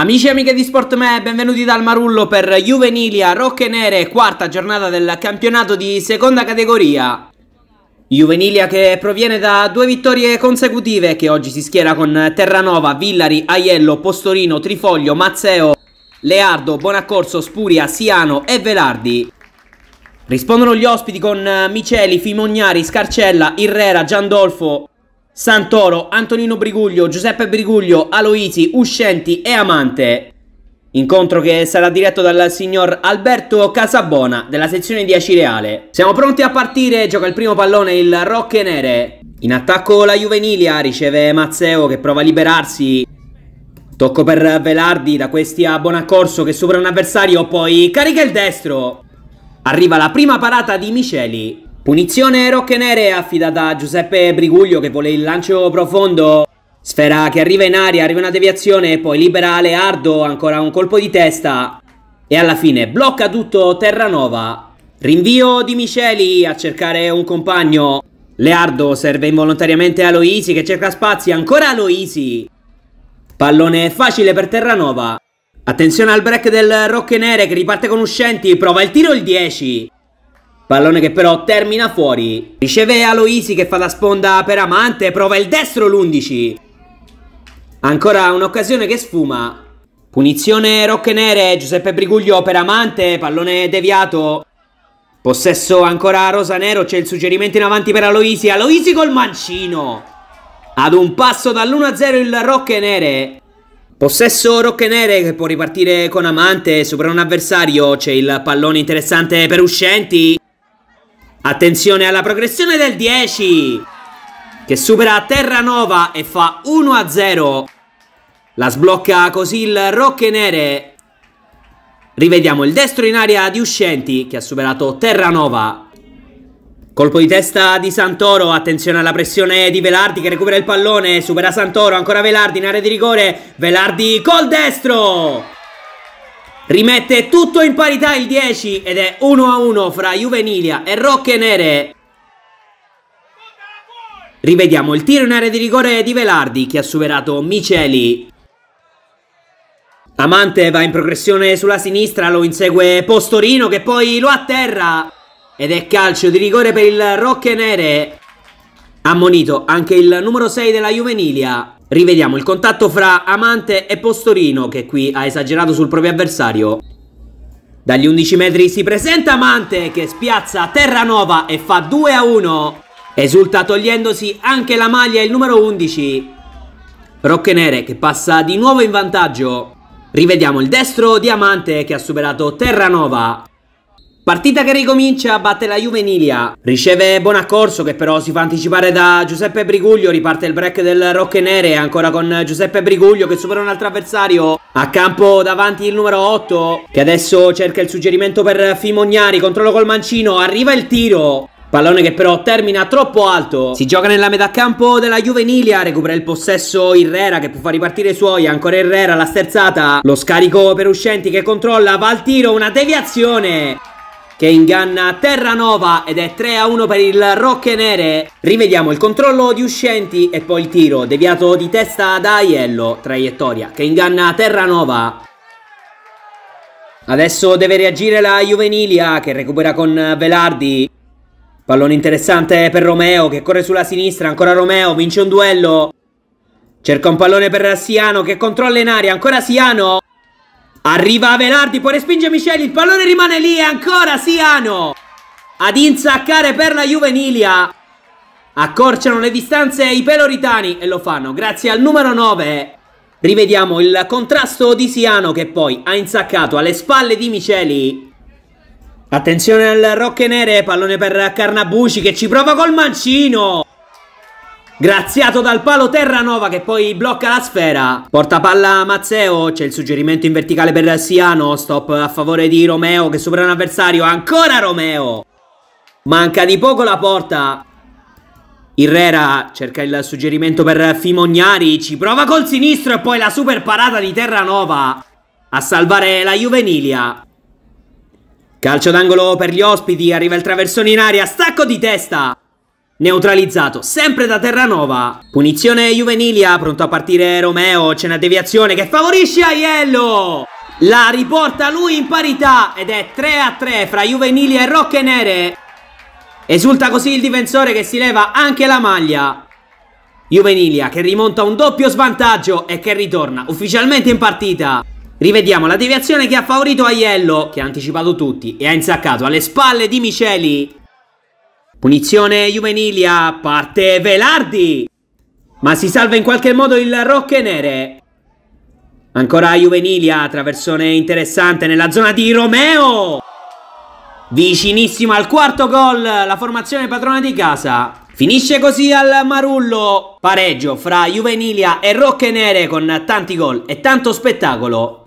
Amici e amiche di Sportme, benvenuti dal Marullo per Juvenilia Rocche Nere, quarta giornata del campionato di seconda categoria. Juvenilia che proviene da due vittorie consecutive che oggi si schiera con Terranova, Villari, Aiello, Postorino, Trifoglio, Mazzeo, Leardo, Bonaccorso, Spuria, Siano e Velardi. Rispondono gli ospiti con Miceli, Fimognari, Scarcella, Irrera, Giandolfo, Santoro, Antonino Briguglio, Giuseppe Briguglio, Aloisi, Uscenti e Amante. Incontro che sarà diretto dal signor Alberto Casabona della sezione 10 Reale. Siamo pronti a partire, gioca il primo pallone il Rocche Nere. In attacco la Juvenilia riceve Mazzeo che prova a liberarsi. Tocco per Velardi da questi a Bonaccorso che supera un avversario, poi carica il destro. Arriva la prima parata di Miceli. Punizione roccanere affidata a Giuseppe Briguglio che vuole il lancio profondo. Sfera che arriva in aria, arriva una deviazione, poi libera Leardo, ancora un colpo di testa. E alla fine blocca tutto Terranova. Rinvio di Miceli a cercare un compagno. Leardo serve involontariamente a Loisi che cerca spazi, ancora Loisi. Pallone facile per Terranova. Attenzione al break del Rocche che riparte con uscenti, prova il tiro il 10. Pallone che però termina fuori. Riceve Aloisi che fa la sponda per Amante. Prova il destro l'11. Ancora un'occasione che sfuma. Punizione rocche nere. Giuseppe Briguglio per Amante. Pallone deviato. Possesso ancora a Rosanero. C'è il suggerimento in avanti per Aloisi. Aloisi col mancino. Ad un passo dall'1-0 il rocche nere. Possesso rocche nere che può ripartire con Amante. Sopra un avversario. C'è il pallone interessante per Uscenti. Attenzione alla progressione del 10 che supera Terranova e fa 1-0. La sblocca così il Roccenere. Rivediamo il destro in area di Uscenti che ha superato Terranova. Colpo di testa di Santoro, attenzione alla pressione di Velardi che recupera il pallone, supera Santoro, ancora Velardi in area di rigore, Velardi col destro! Rimette tutto in parità il 10 ed è 1-1 a fra Juvenilia e Rocche Nere. Rivediamo il tiro in area di rigore di Velardi che ha superato Miceli. Amante va in progressione sulla sinistra, lo insegue Postorino che poi lo atterra. Ed è calcio di rigore per il Rocche Nere. Ammonito anche il numero 6 della Juvenilia. Rivediamo il contatto fra Amante e Postorino che qui ha esagerato sul proprio avversario. Dagli 11 metri si presenta Amante che spiazza Terranova e fa 2 a 1. Esulta togliendosi anche la maglia il numero 11. Rocche che passa di nuovo in vantaggio. Rivediamo il destro di Amante che ha superato Terranova. Partita che ricomincia, batte la Juve Nilia. Riceve Bonaccorso che però si fa anticipare da Giuseppe Briguglio, riparte il break del Rocche Nere, ancora con Giuseppe Briguglio che supera un altro avversario. A campo davanti il numero 8 che adesso cerca il suggerimento per Fimognari, controllo col mancino, arriva il tiro. Pallone che però termina troppo alto. Si gioca nella metà campo della Juvenilia. Recupera il possesso Irrera che può far ripartire i suoi. Ancora Irrera, la sterzata. Lo scarico per Uscenti che controlla. Va al tiro, una deviazione che inganna Terranova ed è 3 a 1 per il Rocche Nere. Rivediamo il controllo di Uscenti e poi il tiro deviato di testa da Aiello, traiettoria che inganna Terranova. Adesso deve reagire la Juvenilia che recupera con Velardi. Pallone interessante per Romeo che corre sulla sinistra, ancora Romeo vince un duello. Cerca un pallone per Siano che controlla in aria, ancora Siano. Arriva Velardi, può respingere Miceli, il pallone rimane lì e ancora Siano. Ad insaccare per la Juvenilia. Accorciano le distanze i peloritani e lo fanno grazie al numero 9. Rivediamo il contrasto di Siano che poi ha insaccato alle spalle di Miceli. Attenzione al Rocche Nere, pallone per Carnabucci che ci prova col mancino. Graziato dal palo Terranova che poi blocca la sfera. Porta palla Mazzeo, c'è il suggerimento in verticale per Siano, stop a favore di Romeo che supera un avversario, ancora Romeo! Manca di poco la porta. Irrera cerca il suggerimento per Fimognari, ci prova col sinistro e poi la super parata di Terranova a salvare la Juvenilia. Calcio d'angolo per gli ospiti, arriva il traversone in aria, stacco di testa neutralizzato sempre da Terranova. Punizione Juvenilia, pronto a partire Romeo, c'è una deviazione che favorisce Aiello. La riporta lui in parità ed è 3 a 3 fra Juvenilia e Rocche Nere. Esulta così il difensore che si leva anche la maglia. Juvenilia che rimonta un doppio svantaggio e che ritorna ufficialmente in partita. Rivediamo la deviazione che ha favorito Aiello, che ha anticipato tutti e ha insaccato alle spalle di Miceli. Punizione Juvenilia, parte Velardi! Ma si salva in qualche modo il Rocche Nere. Ancora Juvenilia, traversone interessante nella zona di Romeo! Vicinissimo al quarto gol, la formazione padrona di casa. Finisce così al Marullo. Pareggio fra Juvenilia e Rocche Nere con tanti gol e tanto spettacolo.